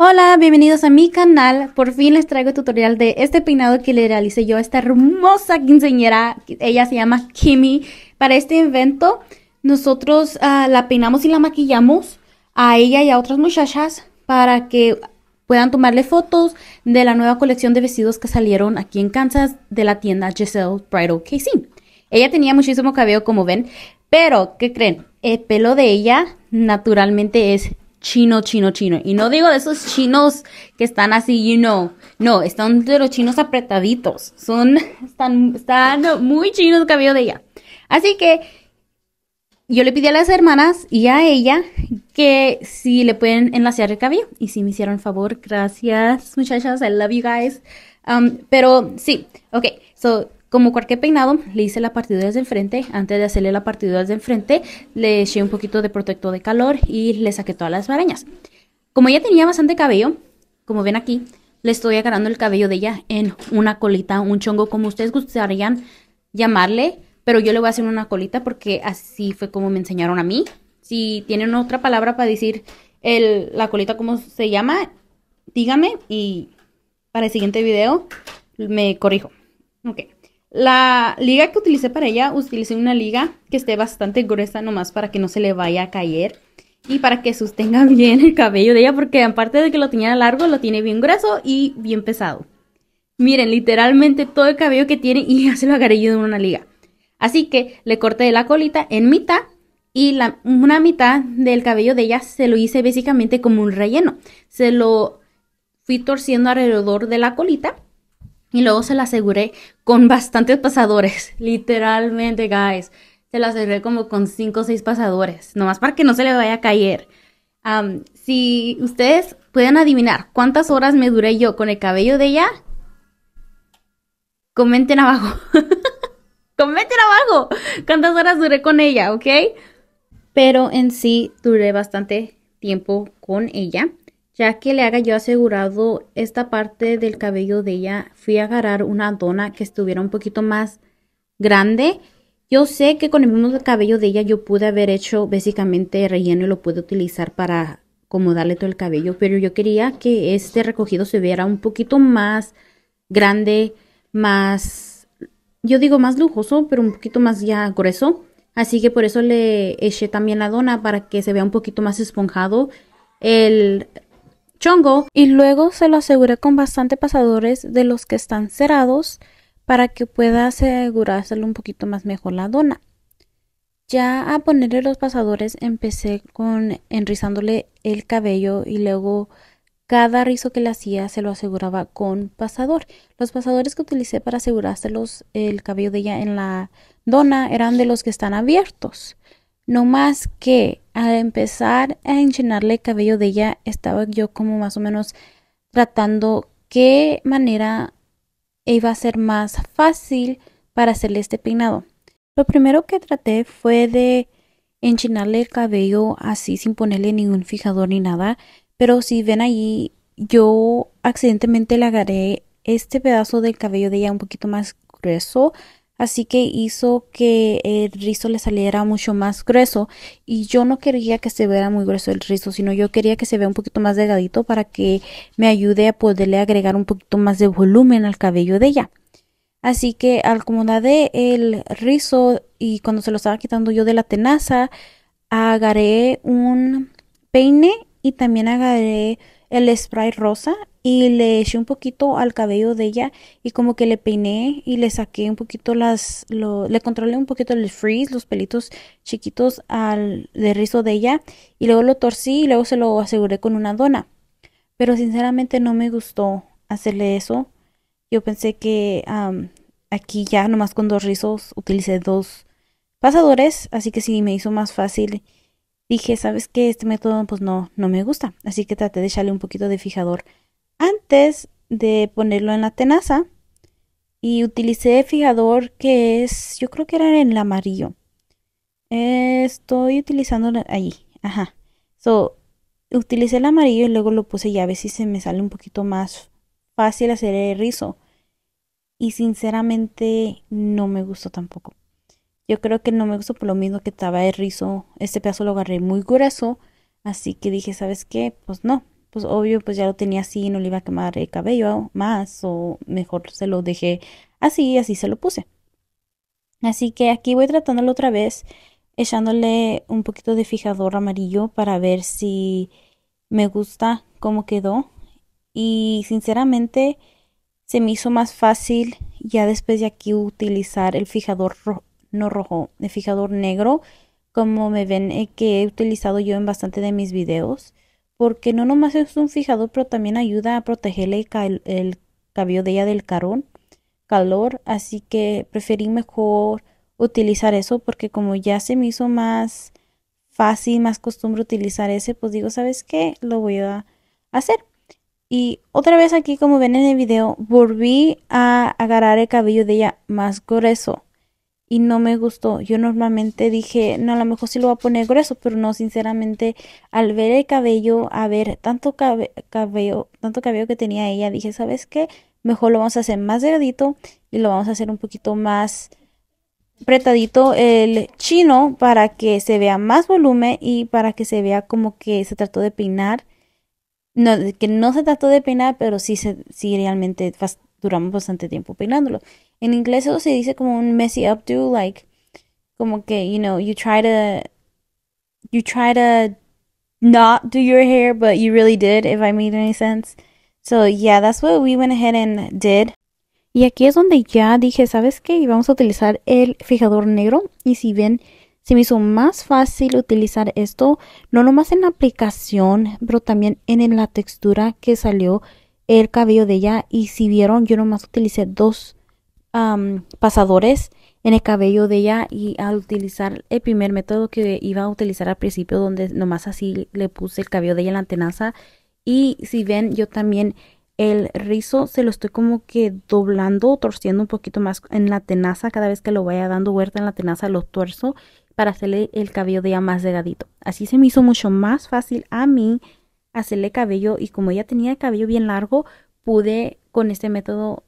Hola, bienvenidos a mi canal. Por fin les traigo el tutorial de este peinado que le realicé yo a esta hermosa quinceñera. Ella se llama Kimmy. Para este evento, nosotros ah, la peinamos y la maquillamos a ella y a otras muchachas para que puedan tomarle fotos de la nueva colección de vestidos que salieron aquí en Kansas de la tienda Giselle Bridal Casing. Ella tenía muchísimo cabello, como ven, pero, ¿qué creen? El pelo de ella naturalmente es chino, chino, chino. Y no digo de esos chinos que están así, you know. No, están de los chinos apretaditos. Son, están, están muy chinos el cabello de ella. Así que yo le pedí a las hermanas y a ella que si le pueden enlacear el cabello. Y si me hicieron favor, gracias, muchachas. I love you guys. Um, pero sí, ok. So, como cualquier peinado, le hice la partida desde enfrente. frente. Antes de hacerle la partida desde enfrente, le eché un poquito de protector de calor y le saqué todas las arañas. Como ella tenía bastante cabello, como ven aquí, le estoy agarrando el cabello de ella en una colita, un chongo, como ustedes gustarían llamarle. Pero yo le voy a hacer una colita porque así fue como me enseñaron a mí. Si tienen otra palabra para decir la colita, como se llama, Dígame y para el siguiente video me corrijo. Ok. La liga que utilicé para ella, utilicé una liga que esté bastante gruesa nomás para que no se le vaya a caer y para que sostenga bien el cabello de ella porque aparte de que lo tenía largo, lo tiene bien grueso y bien pesado. Miren, literalmente todo el cabello que tiene y ya se lo agarré yo una liga. Así que le corté la colita en mitad y la, una mitad del cabello de ella se lo hice básicamente como un relleno. Se lo fui torciendo alrededor de la colita y luego se la aseguré con bastantes pasadores, literalmente, guys. Se la aseguré como con 5 o 6 pasadores, nomás para que no se le vaya a caer. si ustedes pueden adivinar cuántas horas me duré yo con el cabello de ella, comenten abajo. comenten abajo cuántas horas duré con ella, ¿ok? Pero en sí duré bastante tiempo con ella ya que le haga yo asegurado esta parte del cabello de ella, fui a agarrar una dona que estuviera un poquito más grande. Yo sé que con el mismo cabello de ella yo pude haber hecho básicamente relleno y lo pude utilizar para acomodarle todo el cabello, pero yo quería que este recogido se viera un poquito más grande, más, yo digo más lujoso, pero un poquito más ya grueso. Así que por eso le eché también la dona para que se vea un poquito más esponjado. El Chongo y luego se lo aseguré con bastante pasadores de los que están cerrados para que pueda asegurárselo un poquito más mejor la dona. Ya a ponerle los pasadores empecé con enrizándole el cabello y luego cada rizo que le hacía se lo aseguraba con pasador. Los pasadores que utilicé para asegurárselos el cabello de ella en la dona eran de los que están abiertos. No más que al empezar a enchinarle el cabello de ella, estaba yo como más o menos tratando qué manera iba a ser más fácil para hacerle este peinado. Lo primero que traté fue de enchinarle el cabello así sin ponerle ningún fijador ni nada, pero si ven ahí, yo accidentalmente le agarré este pedazo del cabello de ella un poquito más grueso así que hizo que el rizo le saliera mucho más grueso y yo no quería que se viera muy grueso el rizo, sino yo quería que se vea un poquito más delgadito para que me ayude a poderle agregar un poquito más de volumen al cabello de ella. Así que al el rizo y cuando se lo estaba quitando yo de la tenaza, agarré un peine y también agarré el spray rosa y le eché un poquito al cabello de ella y como que le peiné y le saqué un poquito las, lo, le controlé un poquito el frizz, los pelitos chiquitos al de rizo de ella y luego lo torcí y luego se lo aseguré con una dona. Pero sinceramente no me gustó hacerle eso. Yo pensé que aquí ya nomás con dos rizos utilicé dos pasadores, así que sí me hizo más fácil. Dije, ¿sabes qué? Este método pues no, no me gusta, así que traté de echarle un poquito de fijador antes de ponerlo en la tenaza y utilicé fijador que es, yo creo que era en el amarillo. estoy utilizando ahí. ajá. utilicé el amarillo y luego lo puse ya a ver si se me sale un poquito más fácil hacer el rizo. Y sinceramente no me gustó tampoco. Yo creo que no me gustó por lo mismo que estaba el rizo. Este pedazo lo agarré muy grueso. Así que dije, ¿sabes qué? Pues no, pues obvio, pues ya lo tenía así, no le iba a quemar el cabello más, o mejor se lo dejé así, y así se lo puse. Así que aquí voy tratándolo otra vez, echándole un poquito de fijador amarillo para ver si me gusta cómo quedó. Y sinceramente se me hizo más fácil ya después de aquí utilizar el fijador no rojo, el fijador negro, como me ven eh, que he utilizado yo en bastante de mis videos porque no nomás es un fijador, pero también ayuda a protegerle el, cabello de ella del carón, calor, así que preferí mejor utilizar eso porque como ya se me hizo más fácil, más costumbre utilizar ese, pues digo, ¿sabes qué? Lo voy a hacer. Y otra vez aquí, como ven en el video, volví a agarrar el cabello de ella más grueso y no me gustó. Yo normalmente dije, no, a lo mejor sí lo voy a poner grueso, pero no, sinceramente, al ver el cabello, a ver tanto cabello, tanto cabello que tenía ella, dije, ¿sabes qué? Mejor lo vamos a hacer más delgadito y lo vamos a hacer un poquito más apretadito el chino para que se vea más volumen y para que se vea como que se trató de peinar. No, que no se trató de peinar, pero sí, se, sí realmente duramos bastante tiempo peinándolo. En inglés eso se dice como un messy updo, like, como que, you know, you try to, you try to not do your hair, but you really did, if I made any sense. So yeah, that's what we went ahead and did. Y aquí es donde ya dije, ¿sabes qué? Vamos a utilizar el fijador negro. Y si ven, se me hizo más fácil utilizar esto, no nomás en la aplicación, pero también en la textura que salió el cabello de ella. Y si vieron, yo nomás utilicé dos pasadores en el cabello de ella y al utilizar el primer método que iba a utilizar al principio donde nomás así le puse el cabello de ella en la tenaza y si ven yo también el rizo se lo estoy como que doblando, torciendo un poquito más en la tenaza. Cada vez que lo vaya dando vuelta en la tenaza lo tuerzo para hacerle el cabello de ella más delgadito. Así se me hizo mucho más fácil a mí hacerle cabello y como ella tenía el cabello bien largo, pude con este método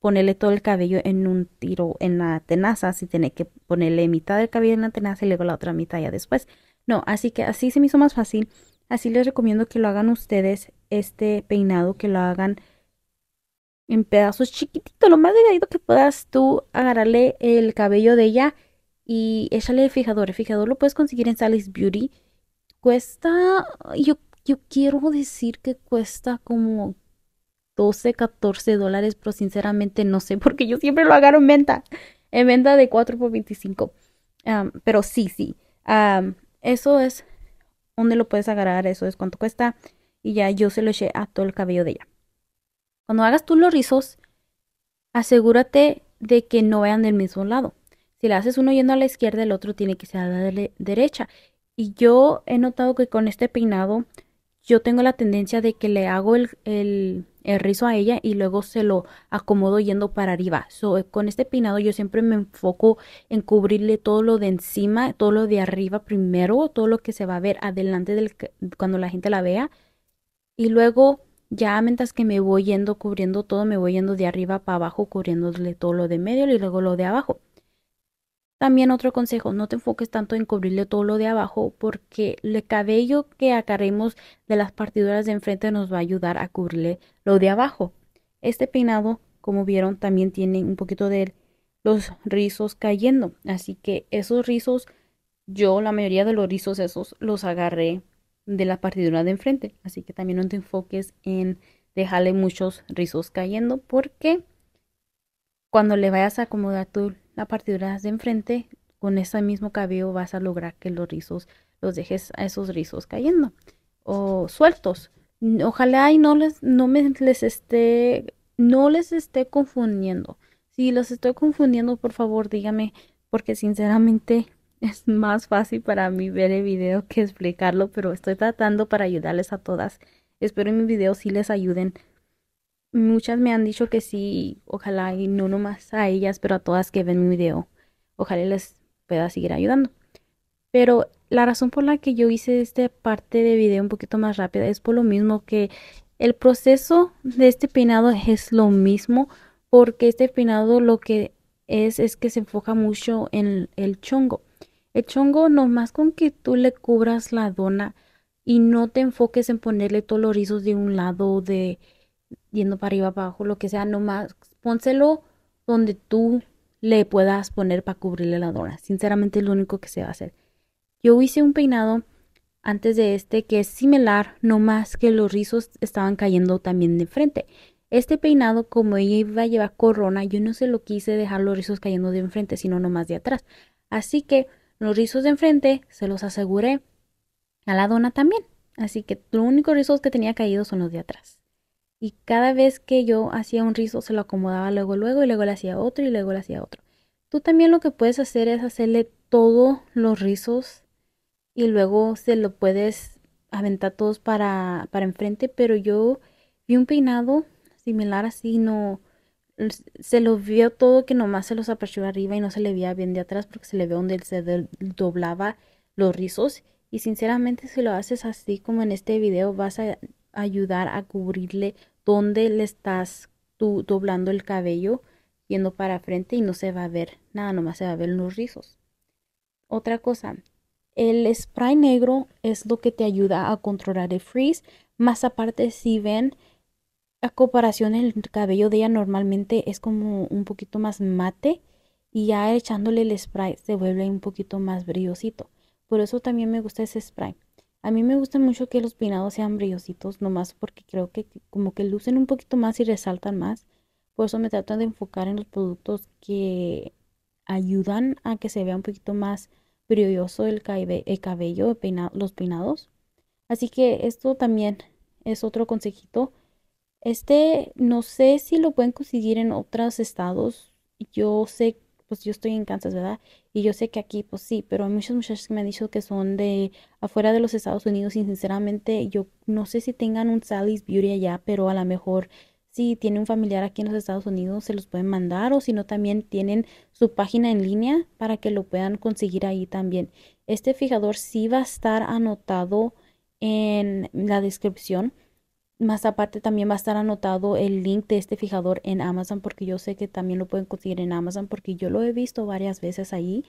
ponerle todo el cabello en un tiro en la tenaza, si tiene que ponerle mitad del cabello en la tenaza y luego la otra mitad ya después. No, así que así se me hizo más fácil. Así les recomiendo que lo hagan ustedes, este peinado, que lo hagan en pedazos chiquititos, lo más delgadito que puedas tú agarrarle el cabello de ella y échale el fijador. El fijador lo puedes conseguir en Salis Beauty. Cuesta, yo, yo quiero decir que cuesta como 12, 14 dólares, pero sinceramente no sé, porque yo siempre lo agarro en venta, en venta de 4 por 25. pero sí, sí, eso es donde lo puedes agarrar, eso es cuánto cuesta. Y ya yo se lo eché a todo el cabello de ella. Cuando hagas tú los rizos, asegúrate de que no vayan del mismo lado. Si le haces uno yendo a la izquierda, el otro tiene que ser a la derecha. Y yo he notado que con este peinado, yo tengo la tendencia de que le hago el el eh, rizo a ella y luego se lo acomodo yendo para arriba. con este peinado yo siempre me enfoco en cubrirle todo lo de encima, todo lo de arriba primero, todo lo que se va a ver adelante del, cuando la gente la vea. Y luego ya mientras que me voy yendo cubriendo todo, me voy yendo de arriba para abajo cubriéndole todo lo de medio y luego lo de abajo. También otro consejo, no te enfoques tanto en cubrirle todo lo de abajo porque el cabello que acarremos de las partiduras de enfrente nos va a ayudar a cubrirle lo de abajo. Este peinado, como vieron, también tiene un poquito de los rizos cayendo, así que esos rizos, yo la mayoría de los rizos esos los agarré de la partidura de enfrente, así que también no te enfoques en dejarle muchos rizos cayendo porque cuando le vayas a acomodar tu a partir de enfrente, con ese mismo cabello vas a lograr que los rizos, los dejes a esos rizos cayendo o sueltos. Ojalá y no les, no me les esté, no les esté confundiendo. Si los estoy confundiendo, por favor dígame, porque sinceramente es más fácil para mí ver el video que explicarlo, pero estoy tratando para ayudarles a todas. Espero en mi video si les ayuden muchas me han dicho que sí, ojalá y no nomás a ellas, pero a todas que ven mi video, ojalá les pueda seguir ayudando. Pero la razón por la que yo hice esta parte de video un poquito más rápida es por lo mismo que el proceso de este peinado es lo mismo, porque este peinado lo que es es que se enfoca mucho en el chongo. El chongo nomás con que tú le cubras la dona y no te enfoques en ponerle todos los rizos de un lado de yendo para arriba, para abajo, lo que sea, nomás pónselo donde tú le puedas poner para cubrirle la dona. Sinceramente es lo único que se va a hacer. Yo hice un peinado antes de este que es similar, no más que los rizos estaban cayendo también de frente. Este peinado, como ella iba a llevar corona, yo no se lo quise dejar los rizos cayendo de enfrente, sino nomás de atrás. Así que los rizos de enfrente se los aseguré a la dona también. Así que los únicos rizos que tenía caídos son los de atrás. Y cada vez que yo hacía un rizo, se lo acomodaba luego, luego, y luego le hacía otro, y luego le hacía otro. Tú también lo que puedes hacer es hacerle todos los rizos y luego se lo puedes aventar todos para, enfrente, pero yo vi un peinado similar así, no se lo vio todo que nomás se los apreció arriba y no se le veía bien de atrás porque se le ve donde se doblaba los rizos y sinceramente si lo haces así como en este video vas a ayudar a cubrirle donde le estás tú doblando el cabello yendo para frente y no se va a ver nada, nomás se va a ver los rizos. Otra cosa, el spray negro es lo que te ayuda a controlar el frizz, más aparte si ven a comparación el cabello de ella normalmente es como un poquito más mate y ya echándole el spray se vuelve un poquito más brillosito. Por eso también me gusta ese spray. A mí me gusta mucho que los peinados sean brillositos, nomás porque creo que como que lucen un poquito más y resaltan más. Por eso me trato de enfocar en los productos que ayudan a que se vea un poquito más brilloso el, cabello, los peinados. Así que esto también es otro consejito. Este no sé si lo pueden conseguir en otros estados. Yo sé que pues yo estoy en Kansas, ¿verdad? Y yo sé que aquí, pues sí, pero hay muchas muchachas que me han dicho que son de afuera de los Estados Unidos y sinceramente yo no sé si tengan un Sally's Beauty allá, pero a lo mejor si tiene un familiar aquí en los Estados Unidos se los pueden mandar o si no también tienen su página en línea para que lo puedan conseguir ahí también. Este fijador sí va a estar anotado en la descripción más aparte también va a estar anotado el link de este fijador en Amazon porque yo sé que también lo pueden conseguir en Amazon porque yo lo he visto varias veces ahí.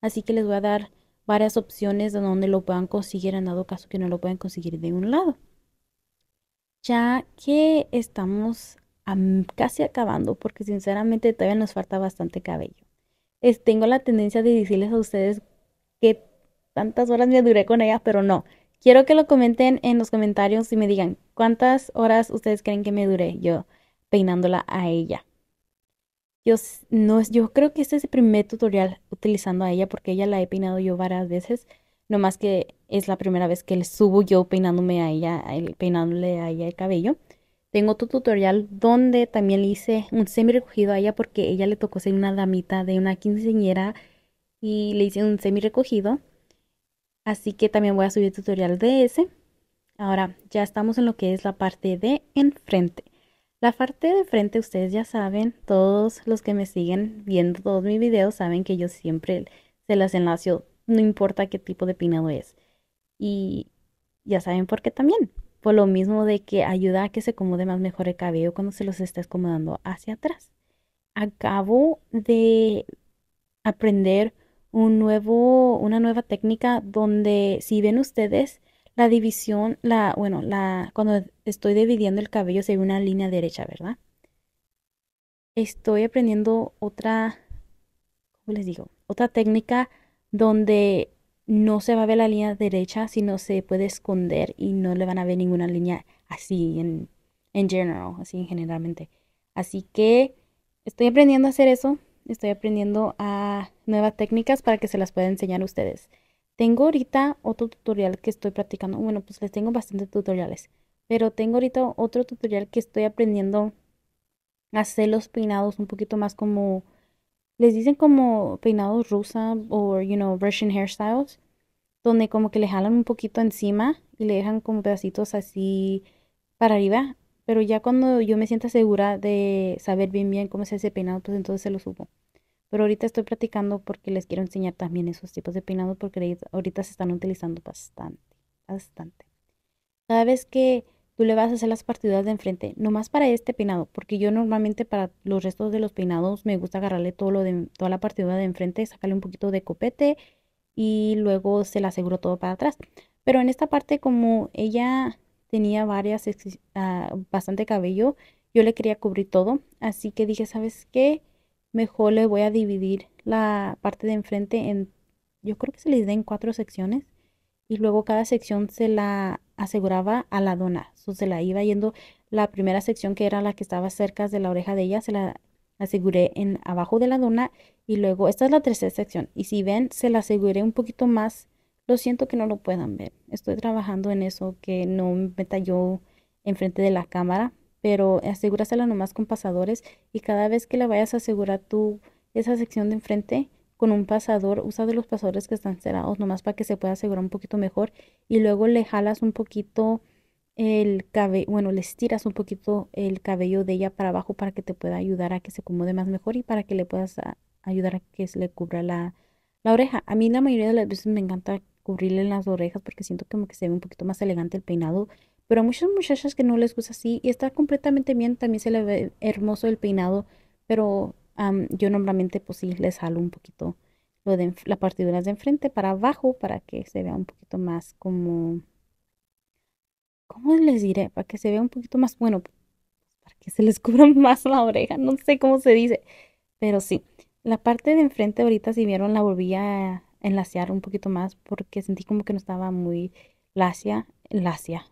Así que les voy a dar varias opciones de donde lo puedan conseguir en dado caso que no lo puedan conseguir de un lado. Ya que estamos casi acabando porque sinceramente todavía nos falta bastante cabello. Es, tengo la tendencia de decirles a ustedes que tantas horas me duré con ella, pero no. Quiero que lo comenten en los comentarios y me digan ¿Cuántas horas ustedes creen que me duré yo peinándola a ella? Yo, no, yo creo que este es el primer tutorial utilizando a ella porque ella la he peinado yo varias veces. No más que es la primera vez que le subo yo peinándome a ella, peinándole a ella el cabello. Tengo otro tutorial donde también le hice un semi recogido a ella porque ella le tocó ser una damita de una quinceañera y le hice un semi recogido. Así que también voy a subir tutorial de ese. Ahora ya estamos en lo que es la parte de enfrente. La parte de frente, ustedes ya saben, todos los que me siguen viendo todos mis videos saben que yo siempre se las enlacio, no importa qué tipo de peinado es. Y ya saben por qué también. Por lo mismo de que ayuda a que se acomode más mejor el cabello cuando se los está acomodando hacia atrás. Acabo de aprender una nueva técnica donde si ven ustedes la división, la, bueno, la, cuando estoy dividiendo el cabello se ve una línea derecha, ¿verdad? Estoy aprendiendo otra, ¿cómo les digo? Otra técnica donde no se va a ver la línea derecha, sino se puede esconder y no le van a ver ninguna línea así en, en general, así generalmente. Así que estoy aprendiendo a hacer eso, estoy aprendiendo a nuevas técnicas para que se las pueda enseñar a ustedes. Tengo ahorita otro tutorial que estoy practicando. Bueno, pues les tengo bastantes tutoriales. Pero tengo ahorita otro tutorial que estoy aprendiendo a hacer los peinados un poquito más como... Les dicen como peinados rusa o, you know, Russian hairstyles. Donde como que le jalan un poquito encima y le dejan como pedacitos así para arriba. Pero ya cuando yo me sienta segura de saber bien bien cómo se hace peinado, pues entonces se lo subo. Pero ahorita estoy platicando porque les quiero enseñar también esos tipos de peinados porque ahorita se están utilizando bastante, bastante. Cada vez que tú le vas a hacer las partidas de enfrente, nomás para este peinado, porque yo normalmente para los restos de los peinados me gusta agarrarle todo lo de, toda la partida de enfrente, sacarle un poquito de copete y luego se la aseguro todo para atrás. Pero en esta parte como ella tenía varias, ah, bastante cabello, yo le quería cubrir todo, así que dije, ¿sabes qué? mejor le voy a dividir la parte de enfrente en, yo creo que se le da en cuatro secciones y luego cada sección se la aseguraba a la dona, se la iba yendo la primera sección que era la que estaba cerca de la oreja de ella, se la aseguré en abajo de la dona y luego esta es la tercera sección y si ven se la aseguré un poquito más, lo siento que no lo puedan ver, estoy trabajando en eso que no me meta enfrente de la cámara pero asegúrasela nomás con pasadores y cada vez que la vayas a asegurar tú esa sección de enfrente con un pasador, usa de los pasadores que están cerrados nomás para que se pueda asegurar un poquito mejor y luego le jalas un poquito el cabello, bueno, le estiras un poquito el cabello de ella para abajo para que te pueda ayudar a que se acomode más mejor y para que le puedas ayudar a que se le cubra la, la oreja. A mí la mayoría de las veces me encanta cubrirle las orejas porque siento como que se ve un poquito más elegante el peinado, pero a muchas muchachas que no les gusta así y está completamente bien, también se le ve hermoso el peinado, pero yo normalmente pues sí les jalo un poquito lo de la partidura de enfrente para abajo para que se vea un poquito más como... ¿Cómo les diré? Para que se vea un poquito más bueno, para que se les cubra más la oreja, no sé cómo se dice, pero sí. La parte de enfrente ahorita, si vieron, la volví a enlacear un poquito más porque sentí como que no estaba muy lacia, lacia,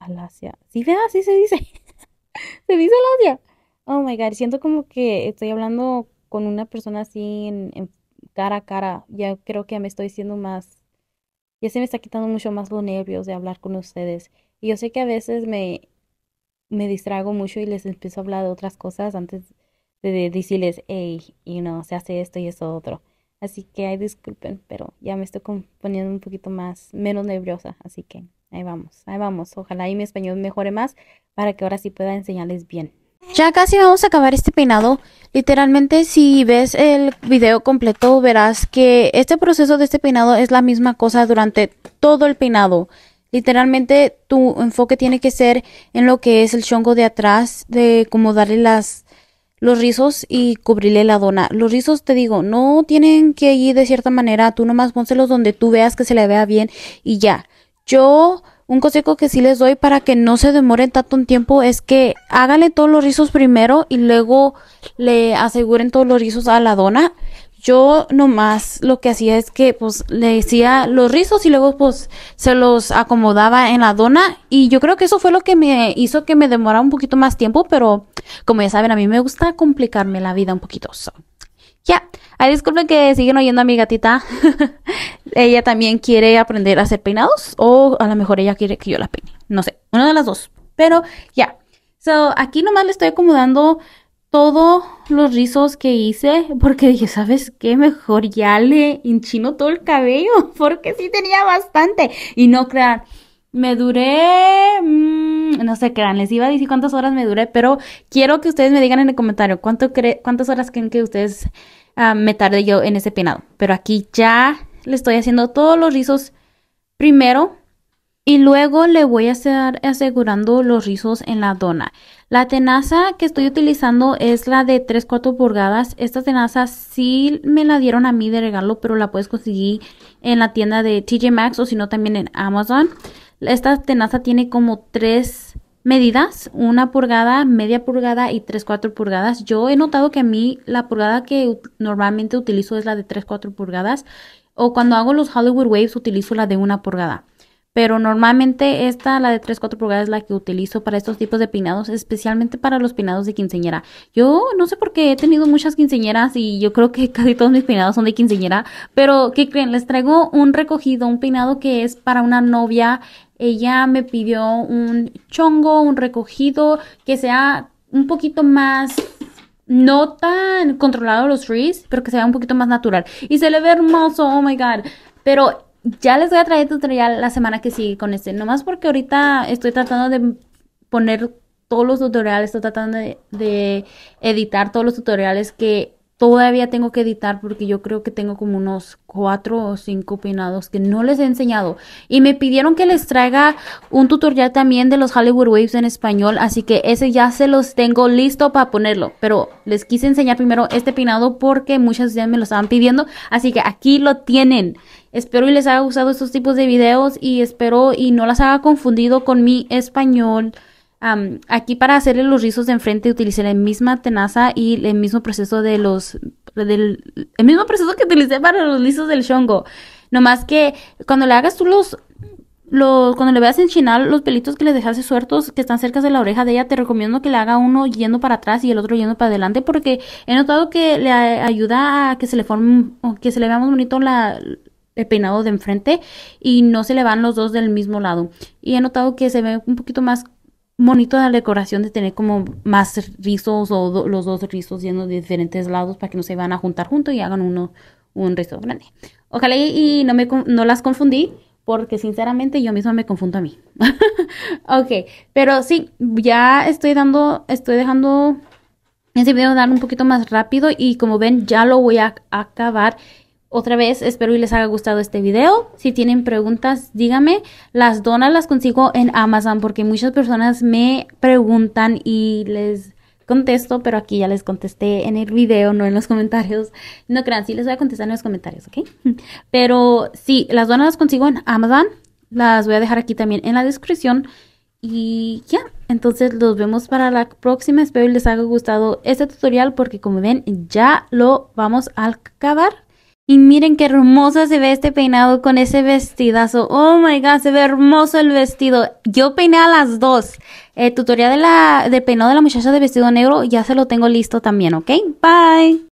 Alasia. Sí, vea, sí se dice. se dice Alasia. Oh my god, siento como que estoy hablando con una persona así en, cara a cara. Ya creo que me estoy siendo más. Ya se me está quitando mucho más los nervios de hablar con ustedes. Y yo sé que a veces me, me distraigo mucho y les empiezo a hablar de otras cosas antes de, decirles, hey, y no se hace esto y eso otro. Así que ahí disculpen, pero ya me estoy poniendo un poquito más, menos nerviosa. Así que ahí vamos, ahí vamos. Ojalá y mi español mejore más para que ahora sí pueda enseñarles bien. Ya casi vamos a acabar este peinado. Literalmente, si ves el video completo, verás que este proceso de este peinado es la misma cosa durante todo el peinado. Literalmente, tu enfoque tiene que ser en lo que es el chongo de atrás, de cómo darle las los rizos y cubrirle la dona. Los rizos, te digo, no tienen que ir de cierta manera, tú nomás pónselos donde tú veas que se le vea bien y ya. Yo, un consejo que sí les doy para que no se demoren tanto un tiempo es que háganle todos los rizos primero y luego le aseguren todos los rizos a la dona yo nomás lo que hacía es que pues le decía los rizos y luego pues se los acomodaba en la dona y yo creo que eso fue lo que me hizo que me demorara un poquito más tiempo, pero como ya saben, a mí me gusta complicarme la vida un poquito. Ya, ahí disculpen que siguen oyendo a mi gatita. ella también quiere aprender a hacer peinados o a lo mejor ella quiere que yo la peine. No sé, una de las dos. Pero ya. So, aquí nomás le estoy acomodando todo los rizos que hice porque dije, ¿sabes qué? Mejor ya le hinchino todo el cabello porque sí tenía bastante. Y no crean, me duré, mm, no sé, crean, les iba a decir cuántas horas me duré, pero quiero que ustedes me digan en el comentario cuánto cuántas horas creen que ustedes ah, me tardé yo en ese peinado. Pero aquí ya le estoy haciendo todos los rizos primero y luego le voy a estar asegurando los rizos en la dona. La tenaza que estoy utilizando es la de 3 4 pulgadas. Esta tenaza sí me la dieron a mí de regalo, pero la puedes conseguir en la tienda de TJ Maxx o si no también en Amazon. Esta tenaza tiene como tres medidas, una pulgada, media pulgada y 3 4 pulgadas. Yo he notado que a mí la pulgada que normalmente utilizo es la de 3 4 pulgadas o cuando hago los Hollywood Waves utilizo la de una pulgada pero normalmente esta, la de 3-4 pulgadas, es la que utilizo para estos tipos de peinados, especialmente para los peinados de quinceñera. Yo no sé por qué he tenido muchas quinceñeras y yo creo que casi todos mis peinados son de quinceñera, pero ¿qué creen? Les traigo un recogido, un peinado que es para una novia. Ella me pidió un chongo, un recogido que sea un poquito más no tan controlado los frizz, pero que sea un poquito más natural. Y se le ve hermoso, oh my god. Pero ya les voy a traer tutorial la semana que sigue con este. Nomás porque ahorita estoy tratando de poner todos los tutoriales, estoy tratando de, editar todos los tutoriales que todavía tengo que editar porque yo creo que tengo como unos cuatro o cinco peinados que no les he enseñado. Y me pidieron que les traiga un tutorial también de los Hollywood Waves en español, así que ese ya se los tengo listo para ponerlo. Pero les quise enseñar primero este peinado porque muchas ya me lo estaban pidiendo, así que aquí lo tienen. Espero y les haya gustado estos tipos de videos y espero y no las haya confundido con mi español. aquí para hacerle los rizos de enfrente utilicé la misma tenaza y el mismo proceso de los... el mismo proceso que utilicé para los rizos del shongo. Nomás que cuando le hagas tú los... cuando le veas enchinar los pelitos que le dejaste sueltos que están cerca de la oreja de ella, te recomiendo que le haga uno yendo para atrás y el otro yendo para adelante porque he notado que le ayuda a que se le forme, que se le vea más bonito la, el peinado de enfrente y no se le van los dos del mismo lado. Y he notado que se ve un poquito más bonito la decoración de tener como más rizos o los dos rizos yendo de diferentes lados para que no se van a juntar juntos y hagan uno un rizo grande. Ojalá y, no, me, no las confundí porque sinceramente yo misma me confundo a mí. ok, pero sí, ya estoy dando, estoy dejando ese video dar un poquito más rápido y como ven ya lo voy a, a acabar otra vez espero y les haya gustado este video. Si tienen preguntas, díganme. Las donas las consigo en Amazon porque muchas personas me preguntan y les contesto, pero aquí ya les contesté en el video, no en los comentarios. No crean, sí les voy a contestar en los comentarios, ¿ok? Pero sí, las donas las consigo en Amazon. Las voy a dejar aquí también en la descripción. Y ya, entonces los vemos para la próxima. Espero les haya gustado este tutorial porque como ven ya lo vamos a acabar. Y miren qué hermosa se ve este peinado con ese vestidazo. Oh my god, se ve hermoso el vestido. Yo peiné a las dos. El tutorial de la, del peinado de la muchacha de vestido negro ya se lo tengo listo también, ¿ok? Bye.